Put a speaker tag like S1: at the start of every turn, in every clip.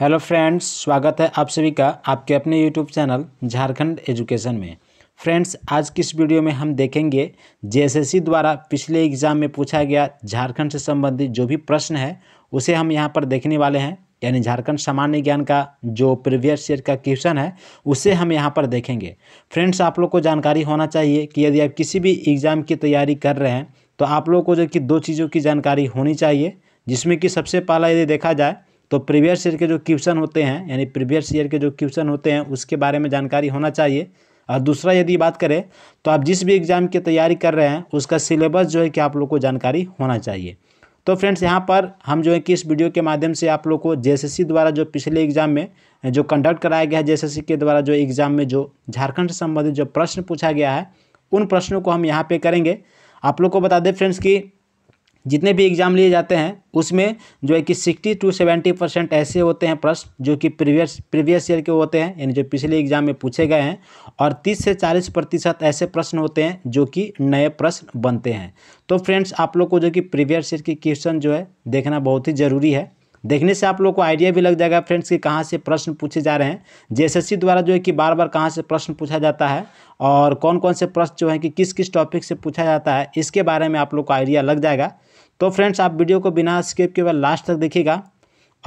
S1: hello friends स्वागत है आप सभी का आपके अपने यूट्यूब चैनल झारखंड एजुकेशन में फ्रेंड्स आज की इस वीडियो में हम देखेंगे जेएसएससी द्वारा पिछले एग्जाम में पूछा गया झारखंड से संबंधित जो भी प्रश्न है उसे हम यहाँ पर देखने वाले हैं यानी झारखंड सामान्य ज्ञान का जो प्रीवियस ईयर का क्वेश्चन है उसे हम यहाँ पर देखेंगे फ्रेंड्स आप लोग को जानकारी होना चाहिए कि यदि आप किसी भी एग्ज़ाम की तैयारी कर रहे हैं तो आप लोग को जो कि दो चीज़ों की जानकारी होनी चाहिए जिसमें कि सबसे पहला यदि देखा जाए तो प्रीवियस ईयर के जो क्वेश्चन होते हैं यानी प्रीवियस ईयर के जो क्वेश्चन होते हैं उसके बारे में जानकारी होना चाहिए और दूसरा यदि बात करें तो आप जिस भी एग्ज़ाम की तैयारी कर रहे हैं उसका सिलेबस जो है कि आप लोग को जानकारी होना चाहिए तो फ्रेंड्स यहाँ पर हम जो है कि इस वीडियो के माध्यम से आप लोग को जे द्वारा जो पिछले एग्जाम में जो कंडक्ट कराया गया है जे के द्वारा जो एग्जाम में जो झारखंड से संबंधित जो प्रश्न पूछा गया है उन प्रश्नों को हम यहाँ पे करेंगे आप लोग को बता दें फ्रेंड्स कि जितने भी एग्ज़ाम लिए जाते हैं उसमें जो है कि सिक्सटी टू सेवेंटी परसेंट ऐसे होते हैं प्रश्न जो कि प्रीवियस प्रीवियस ईयर के होते हैं यानी जो पिछले एग्ज़ाम में पूछे गए हैं और तीस से चालीस प्रतिशत ऐसे प्रश्न होते हैं जो कि नए प्रश्न बनते हैं तो फ्रेंड्स आप लोग को जो कि प्रीवियस ईयर के क्वेश्चन जो है देखना बहुत ही ज़रूरी है देखने से आप लोग को आइडिया भी लग जाएगा फ्रेंड्स कि कहाँ से प्रश्न पूछे जा रहे हैं जेएसएससी द्वारा जो है कि बार बार कहाँ से प्रश्न पूछा जाता है और कौन कौन से प्रश्न जो है कि किस किस टॉपिक से पूछा जाता है इसके बारे में आप लोग को आइडिया लग जाएगा तो फ्रेंड्स आप वीडियो को बिना स्किप के बाद लास्ट तक देखिएगा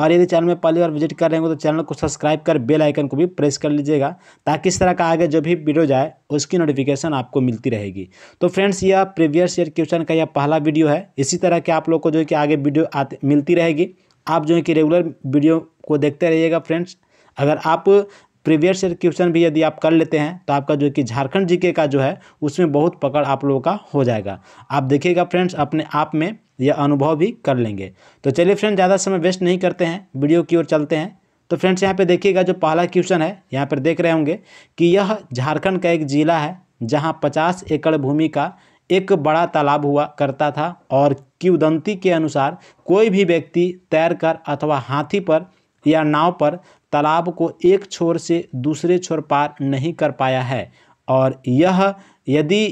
S1: और यदि चैनल में पहली बार विजिट कर रहे हो तो चैनल को सब्सक्राइब कर बेल आइकन को भी प्रेस कर लीजिएगा ताकि इस तरह का आगे जो भी वीडियो जाए उसकी नोटिफिकेशन आपको मिलती रहेगी तो फ्रेंड्स यह प्रीवियस ईयर क्वेश्चन का यह पहला वीडियो है इसी तरह के आप लोग को जो है कि आगे वीडियो आते मिलती रहेगी आप जो है कि रेगुलर वीडियो को देखते रहिएगा फ्रेंड्स अगर आप प्रीवियस ईयर क्वेश्चन भी यदि आप कर लेते हैं तो आपका जो कि झारखंड जीके का जो है उसमें बहुत पकड़ आप लोगों का हो जाएगा आप देखिएगा फ्रेंड्स अपने आप में यह अनुभव भी कर लेंगे तो चलिए फ्रेंड्स ज़्यादा समय वेस्ट नहीं करते हैं वीडियो की ओर चलते हैं तो फ्रेंड्स यहाँ पे देखिएगा जो पहला क्वेश्चन है यहाँ पर देख रहे होंगे कि यह झारखंड का एक जिला है जहाँ पचास एकड़ भूमि का एक बड़ा तालाब हुआ करता था और किवदंती के अनुसार कोई भी व्यक्ति तैरकर अथवा हाथी पर या नाव पर तालाब को एक छोर से दूसरे छोर पार नहीं कर पाया है और यह यदि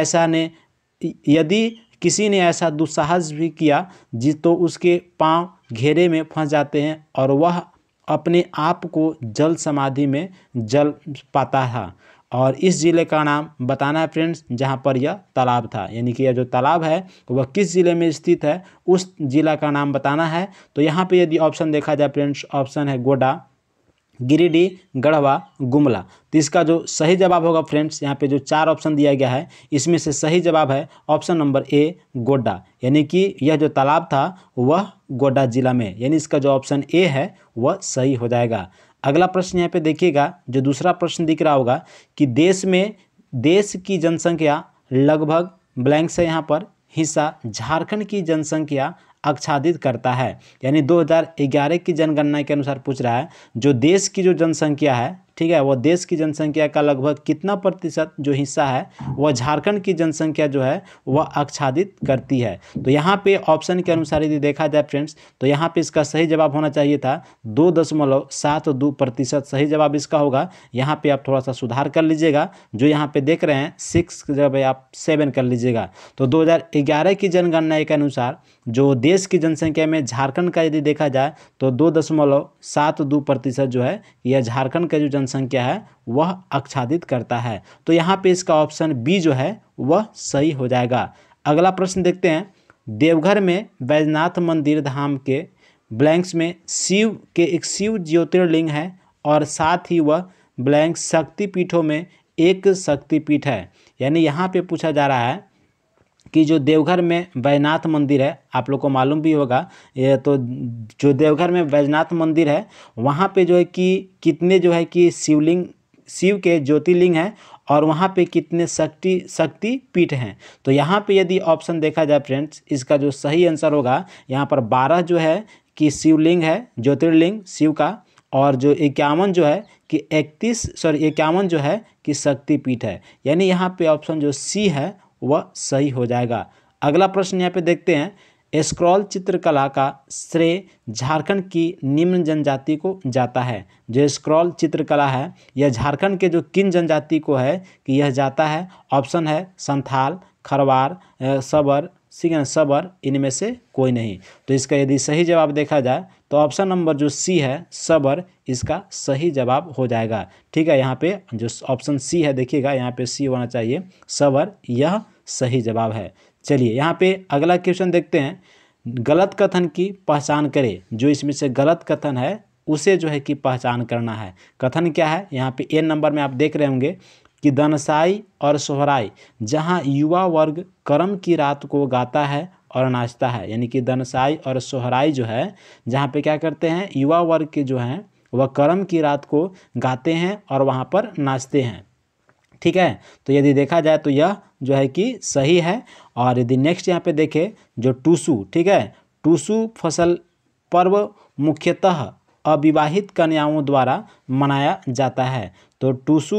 S1: ऐसा ने यदि किसी ने ऐसा दुस्साहस भी किया जिस तो उसके पांव घेरे में फंस जाते हैं और वह अपने आप को जल समाधि में जल पाता है और इस ज़िले का नाम बताना है फ्रेंड्स जहाँ पर यह तालाब था यानी कि यह जो तालाब है वह किस ज़िले में स्थित है उस ज़िला का नाम बताना है तो यहाँ पे यदि ऑप्शन देखा जाए फ्रेंड्स ऑप्शन है गोडा गिरिडीह गढ़वा गुमला तो इसका जो सही जवाब होगा फ्रेंड्स यहाँ पे जो चार ऑप्शन दिया गया है इसमें से सही जवाब है ऑप्शन नंबर ए गोड्डा यानी कि यह जो तालाब था वह गोड्डा जिला में यानी इसका जो ऑप्शन ए है वह सही हो जाएगा अगला प्रश्न यहाँ पे देखिएगा जो दूसरा प्रश्न दिख रहा होगा कि देश में देश की जनसंख्या लगभग ब्लैंक से यहाँ पर हिस्सा झारखंड की जनसंख्या आच्छादित करता है यानी 2011 की जनगणना के अनुसार पूछ रहा है जो देश की जो जनसंख्या है ठीक है वह देश की जनसंख्या का लगभग कितना प्रतिशत जो हिस्सा है वह झारखंड की जनसंख्या जो है वह आच्छादित करती है तो यहाँ पे ऑप्शन के अनुसार यदि देखा जाए फ्रेंड्स तो यहाँ पे इसका सही जवाब होना चाहिए था दो दशमलव सात दो प्रतिशत सही जवाब इसका होगा यहाँ पे आप थोड़ा सा सुधार कर लीजिएगा जो यहाँ पे देख रहे हैं सिक्स जब आप सेवन कर लीजिएगा तो 2011 की जनगणना के अनुसार जो देश की जनसंख्या में झारखंड का यदि देखा जाए तो दो दशमलव सात दो प्रतिशत जो है यह झारखंड का जो जनसंख्या जनसंख्या है वह आच्छादित करता है तो यहाँ पे इसका ऑप्शन बी जो है वह सही हो जाएगा अगला प्रश्न देखते हैं देवघर में बैजनाथ मंदिर धाम के ब्लैंक्स में शिव के एक शिव ज्योतिर्लिंग है और साथ ही वह ब्लैंक शक्तिपीठों में एक शक्तिपीठ है यानी यहाँ पे पूछा जा रहा है कि जो देवघर में वैजनाथ मंदिर है आप लोग को मालूम भी होगा ये तो जो देवघर में बैजनाथ मंदिर है वहाँ पे जो है कि कितने जो है कि शिवलिंग शिव के ज्योतिर्लिंग हैं और वहाँ पे कितने शक्ति शक्ति पीठ हैं तो यहाँ पे यदि ऑप्शन देखा जाए फ्रेंड्स इसका जो सही आंसर होगा यहाँ पर बारह जो है कि शिवलिंग है ज्योतिर्लिंग शिव का और जो इक्यावन जो है कि इकतीस सॉरी इक्यावन जो है कि शक्तिपीठ है यानी यहाँ पे ऑप्शन जो सी है वह सही हो जाएगा अगला प्रश्न यहाँ पे देखते हैं स्क्रॉल चित्रकला का श्रेय झारखंड की निम्न जनजाति को जाता है जो स्क्रॉल चित्रकला है यह झारखंड के जो किन जनजाति को है कि यह जाता है ऑप्शन है संथाल खरवार सबर सिंह सबर इनमें से कोई नहीं तो इसका यदि सही जवाब देखा जाए तो ऑप्शन नंबर जो सी है सबर इसका सही जवाब हो जाएगा ठीक है यहाँ पे जो ऑप्शन सी है देखिएगा यहाँ पे सी होना चाहिए सबर यह सही जवाब है चलिए यहाँ पे अगला क्वेश्चन देखते हैं गलत कथन की पहचान करें जो इसमें से गलत कथन है उसे जो है कि पहचान करना है कथन क्या है यहाँ पे ए नंबर में आप देख रहे होंगे कि दनसाई और सोहराई जहाँ युवा वर्ग कर्म की रात को गाता है और नाचता है यानी कि दनसाई और सोहराई जो है जहाँ पे क्या करते हैं युवा वर्ग के जो हैं वह करम की रात को गाते हैं और वहाँ पर नाचते हैं ठीक है तो यदि देखा जाए तो यह जो है कि सही है और यदि नेक्स्ट यहाँ पे देखें जो टूसू ठीक है टूसू फसल पर्व मुख्यतः अविवाहित कन्याओं द्वारा मनाया जाता है तो टूसु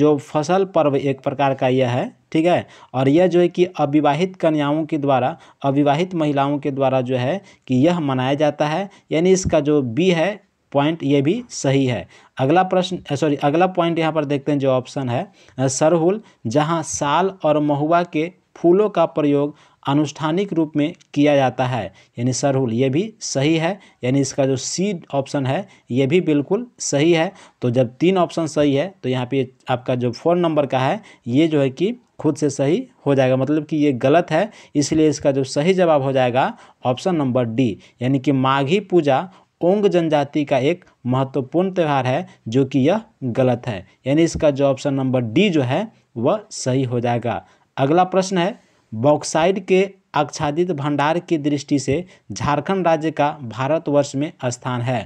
S1: जो फसल पर्व एक प्रकार का यह है ठीक है और यह जो है कि अविवाहित कन्याओं के द्वारा अविवाहित महिलाओं के द्वारा जो है कि यह मनाया जाता है यानी इसका जो बी है पॉइंट ये भी सही है अगला प्रश्न सॉरी अगला पॉइंट यहाँ पर देखते हैं जो ऑप्शन है सरहुल जहाँ साल और महुआ के फूलों का प्रयोग अनुष्ठानिक रूप में किया जाता है यानी सरहुल ये भी सही है यानी इसका जो सी ऑप्शन है ये भी बिल्कुल सही है तो जब तीन ऑप्शन सही है तो यहाँ पे आपका जो फोन नंबर का है ये जो है कि खुद से सही हो जाएगा मतलब कि ये गलत है इसलिए इसका जो सही जवाब हो जाएगा ऑप्शन नंबर डी यानी कि माघी पूजा ओंग जनजाति का एक महत्वपूर्ण त्यौहार है जो कि यह गलत है यानी इसका जो ऑप्शन नंबर डी जो है वह सही हो जाएगा अगला प्रश्न है बॉक्साइड के आच्छादित भंडार की दृष्टि से झारखंड राज्य का भारतवर्ष में स्थान है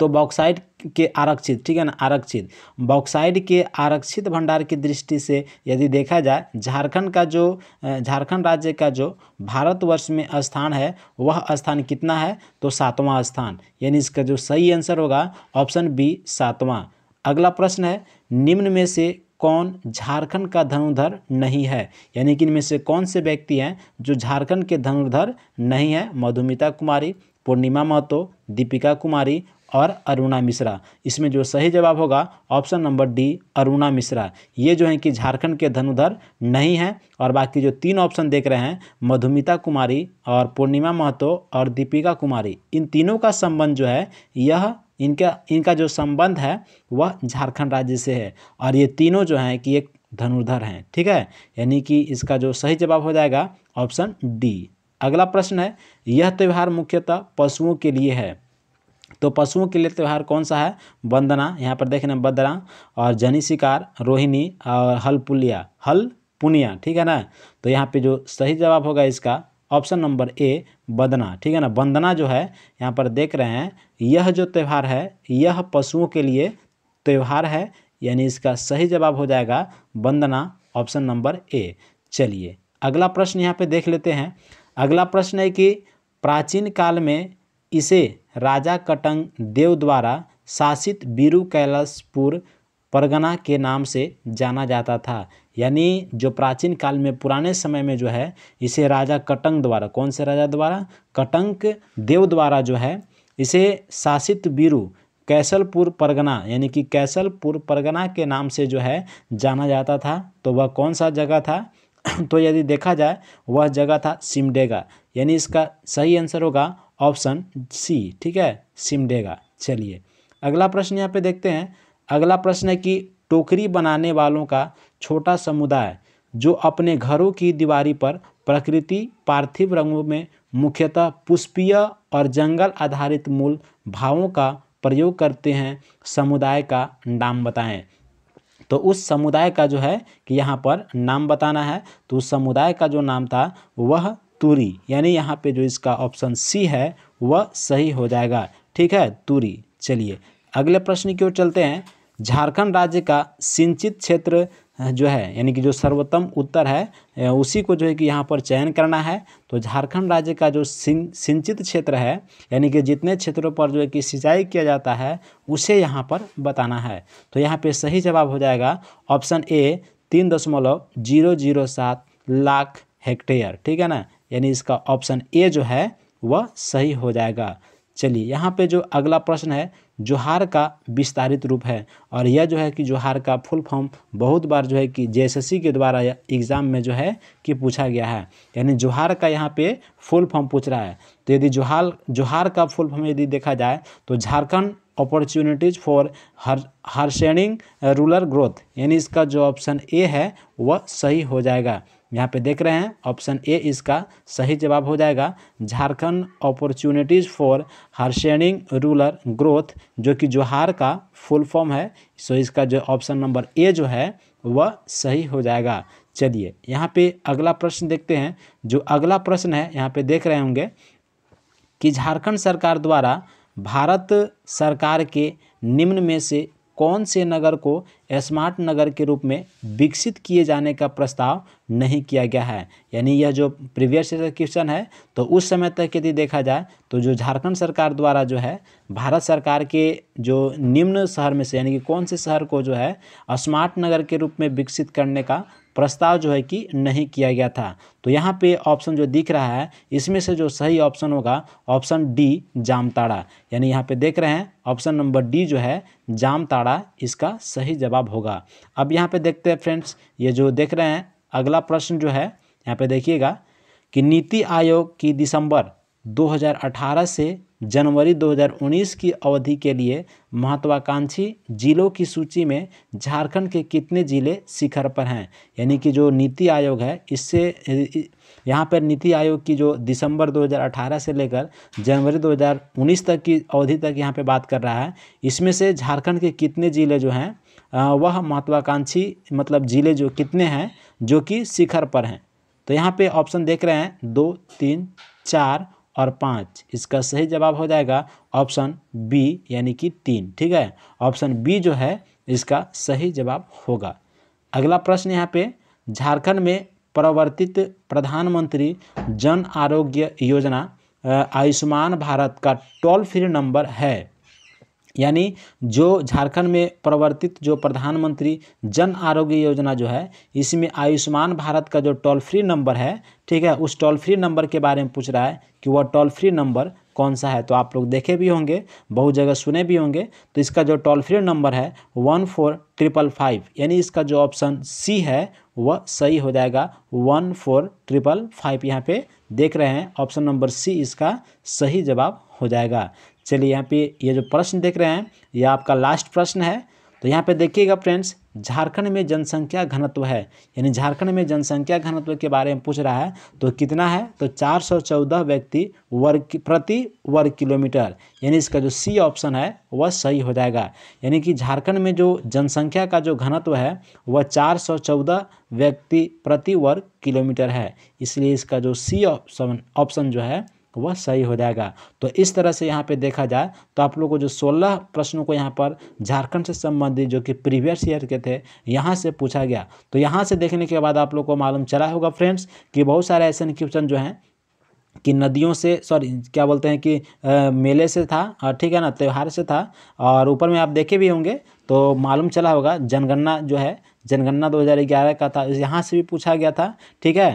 S1: तो बॉक्साइड के आरक्षित ठीक है ना आरक्षित बॉक्साइड के आरक्षित भंडार की दृष्टि से यदि देखा जाए झारखंड का जो झारखंड राज्य का जो भारतवर्ष में स्थान है वह स्थान कितना है तो सातवां स्थान यानी इसका जो सही आंसर होगा ऑप्शन बी सातवां अगला प्रश्न है निम्न में से कौन झारखंड का धनुर्धर नहीं है यानी कि इनमें से कौन से व्यक्ति हैं जो झारखंड के धनुर्धर नहीं है मधुमिता कुमारी पूर्णिमा महतो दीपिका कुमारी और अरुणा मिश्रा इसमें जो सही जवाब होगा option number D Aruna Mishra ये जो है कि झारखंड के धनुधर नहीं हैं और बाकी जो तीन ऑप्शन देख रहे हैं मधुमिता कुमारी और पूर्णिमा महतो और दीपिका कुमारी इन तीनों का संबंध जो है यह इनका इनका जो संबंध है वह झारखंड राज्य से है और ये तीनों जो हैं कि एक धनुर्धर हैं ठीक है यानी कि इसका जो सही जवाब हो जाएगा ऑप्शन डी अगला प्रश्न है यह त्यौहार मुख्यतः पशुओं के लिए है तो पशुओं के लिए त्यौहार कौन सा है वंदना यहाँ पर देख बदना और जनी शिकार रोहिणी और हल पुलिया हल पुनिया ठीक है ना तो यहाँ पे जो सही जवाब होगा इसका ऑप्शन नंबर ए बदना ठीक है ना बंदना जो है यहाँ पर देख रहे हैं यह जो त्यौहार है यह पशुओं के लिए त्यौहार है यानी इसका सही जवाब हो जाएगा बंदना ऑप्शन नंबर ए चलिए अगला प्रश्न यहाँ पे देख लेते हैं अगला प्रश्न है कि प्राचीन काल में इसे राजा कटंग देव द्वारा शासित बीरू कैलाशपुर परगना के नाम से जाना जाता था यानी जो प्राचीन काल में पुराने समय में जो है इसे राजा कटंग द्वारा कौन से राजा द्वारा कटंक देव द्वारा जो है इसे शासित बीरू कैसलपुर परगना यानी कि कैसलपुर परगना के नाम से जो है जाना जाता था तो वह कौन सा जगह था तो यदि देखा जाए वह जगह था सिमडेगा यानी इसका सही आंसर होगा ऑप्शन सी ठीक है सिमडेगा चलिए अगला प्रश्न यहाँ पे देखते हैं अगला प्रश्न है कि टोकरी बनाने वालों का छोटा समुदाय जो अपने घरों की दीवारी पर प्रकृति पार्थिव रंगों में मुख्यतः पुष्पीय और जंगल आधारित मूल भावों का प्रयोग करते हैं समुदाय का नाम बताएं तो उस समुदाय का जो है कि यहाँ पर नाम बताना है तो उस समुदाय का जो नाम था वह तुरी यानी यहाँ पे जो इसका ऑप्शन सी है वह सही हो जाएगा ठीक है तुरी चलिए अगले प्रश्न की ओर चलते हैं झारखंड राज्य का सिंचित क्षेत्र जो है यानी कि जो सर्वोत्तम उत्तर है उसी को जो है कि यहाँ पर चयन करना है तो झारखंड राज्य का जो सिं, सिंचित क्षेत्र है यानी कि जितने क्षेत्रों पर जो है कि सिंचाई किया जाता है उसे यहाँ पर बताना है तो यहाँ पे सही जवाब हो जाएगा ऑप्शन ए तीन दशमलव जीरो जीरो सात लाख हेक्टेयर ठीक है ना यानी इसका ऑप्शन ए जो है वह सही हो जाएगा चलिए यहाँ पे जो अगला प्रश्न है जोहार का विस्तारित रूप है और यह जो है कि जोहार का फुल फॉर्म बहुत बार जो है कि जे के द्वारा एग्ज़ाम में जो है कि पूछा गया है यानी जोहार का यहाँ पे फुल फॉर्म पूछ रहा है तो यदि जोहार जोहार का फुल फॉर्म यदि देखा जाए तो झारखंड अपॉर्चुनिटीज़ फॉर हर हार्शनिंग रूरल ग्रोथ यानी इसका जो ऑप्शन ए है वह सही हो जाएगा यहाँ पे देख रहे हैं ऑप्शन ए इसका सही जवाब हो जाएगा Jharkhand opportunities for harnessing rural growth जो कि जोहार का फुल फॉर्म है सो इसका जो ऑप्शन नंबर ए जो है वह सही हो जाएगा चलिए यहाँ पे अगला प्रश्न देखते हैं जो अगला प्रश्न है यहाँ पे देख रहे होंगे कि झारखंड सरकार द्वारा भारत सरकार के निम्न में से कौन से नगर को स्मार्ट नगर के रूप में विकसित किए जाने का प्रस्ताव नहीं किया गया है यानी यह जो प्रीवियस क्वेश्चन है तो उस समय तक यदि देखा जाए तो जो झारखंड सरकार द्वारा जो है भारत सरकार के जो निम्न शहर में से यानी कि कौन से शहर को जो है स्मार्ट नगर के रूप में विकसित करने का प्रस्ताव जो है कि नहीं किया गया था तो यहाँ पे ऑप्शन जो दिख रहा है इसमें से जो सही ऑप्शन होगा ऑप्शन डी जामताड़ा यानी यहाँ पे देख रहे हैं ऑप्शन नंबर डी जो है जामताड़ा इसका सही जवाब होगा अब यहाँ पे देखते हैं फ्रेंड्स ये जो देख रहे हैं अगला प्रश्न जो है यहाँ पे देखिएगा कि नीति आयोग की दिसंबर 2018 से जनवरी 2019 की अवधि के लिए महत्वाकांक्षी जिलों की सूची में झारखंड के कितने ज़िले शिखर पर हैं यानी कि जो नीति आयोग है इससे यहाँ पर नीति आयोग की जो दिसंबर 2018 से लेकर जनवरी 2019 तक की अवधि तक यहाँ पे बात कर रहा है इसमें से झारखंड के कितने ज़िले जो हैं वह महत्वाकांक्षी मतलब ज़िले जो कितने हैं जो कि शिखर पर हैं तो यहाँ पे ऑप्शन देख रहे हैं दो तीन चार और पाँच इसका सही जवाब हो जाएगा ऑप्शन बी यानी कि तीन ठीक है ऑप्शन बी जो है इसका सही जवाब होगा अगला प्रश्न यहाँ पे झारखंड में प्रवर्तित प्रधानमंत्री जन आरोग्य योजना आयुष्मान भारत का टोल फ्री नंबर है यानी जो झारखंड में प्रवर्तित जो प्रधानमंत्री जन आरोग्य योजना जो है इसमें आयुष्मान भारत का जो टोल फ्री नंबर है ठीक है उस टोल फ्री नंबर के बारे में पूछ रहा है कि वह टोल फ्री नंबर कौन सा है तो आप लोग देखे भी होंगे बहुत जगह सुने भी होंगे तो इसका जो टोल फ्री नंबर है वन फोर ट्रिपल फाइव यानी इसका जो ऑप्शन सी है वह सही हो जाएगा वन फोर ट्रिपल फाइव यहाँ पे देख रहे हैं ऑप्शन नंबर सी इसका सही जवाब हो जाएगा चलिए यहाँ पे ये जो प्रश्न देख रहे हैं ये आपका लास्ट प्रश्न है तो यहाँ पे देखिएगा फ्रेंड्स झारखंड में जनसंख्या घनत्व है यानी झारखंड में जनसंख्या घनत्व के बारे में पूछ रहा है तो कितना है तो 414 व्यक्ति वर्ग प्रति वर्ग किलोमीटर यानी इसका जो सी ऑप्शन है वह सही हो जाएगा यानी कि झारखंड में जो जनसंख्या का जो घनत्व है वह 414 व्यक्ति प्रति वर्ग किलोमीटर है इसलिए इसका जो सी ऑप्शन ऑप्शन जो है तो वह सही हो जाएगा तो इस तरह से यहाँ पे देखा जाए तो आप लोग को जो 16 प्रश्नों को यहाँ पर झारखंड से संबंधित जो कि प्रीवियस ईयर के थे यहाँ से पूछा गया तो यहाँ से देखने के बाद आप लोग को मालूम चला होगा फ्रेंड्स कि बहुत सारे ऐसे क्वेश्चन जो हैं कि नदियों से सॉरी क्या बोलते हैं कि आ, मेले से था ठीक है ना त्यौहार से था और ऊपर में आप देखे भी होंगे तो मालूम चला होगा जनगणना जो है जनगणना 2011 का था यहाँ से भी पूछा गया था ठीक है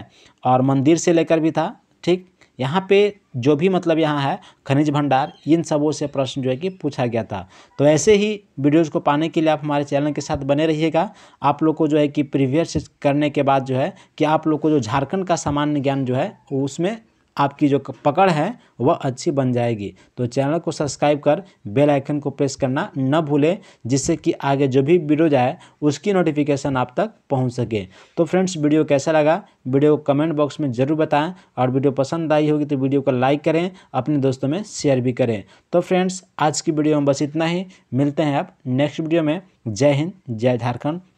S1: और मंदिर से लेकर भी था ठीक यहाँ पे जो भी मतलब यहाँ है खनिज भंडार इन सबों से प्रश्न जो है कि पूछा गया था तो ऐसे ही वीडियोज़ को पाने के लिए आप हमारे चैनल के साथ बने रहिएगा आप लोग को जो है कि प्रीवियस करने के बाद जो है कि आप लोग को जो झारखंड का सामान्य ज्ञान जो है उसमें आपकी जो पकड़ है वह अच्छी बन जाएगी तो चैनल को सब्सक्राइब कर बेल आइकन को प्रेस करना न भूलें जिससे कि आगे जो भी वीडियो जाए उसकी नोटिफिकेशन आप तक पहुंच सके तो फ्रेंड्स वीडियो कैसा लगा वीडियो को कमेंट बॉक्स में ज़रूर बताएं और वीडियो पसंद आई होगी तो वीडियो को लाइक करें अपने दोस्तों में शेयर भी करें तो फ्रेंड्स आज की वीडियो में बस इतना ही मिलते हैं आप नेक्स्ट वीडियो में जय हिंद जय झारखंड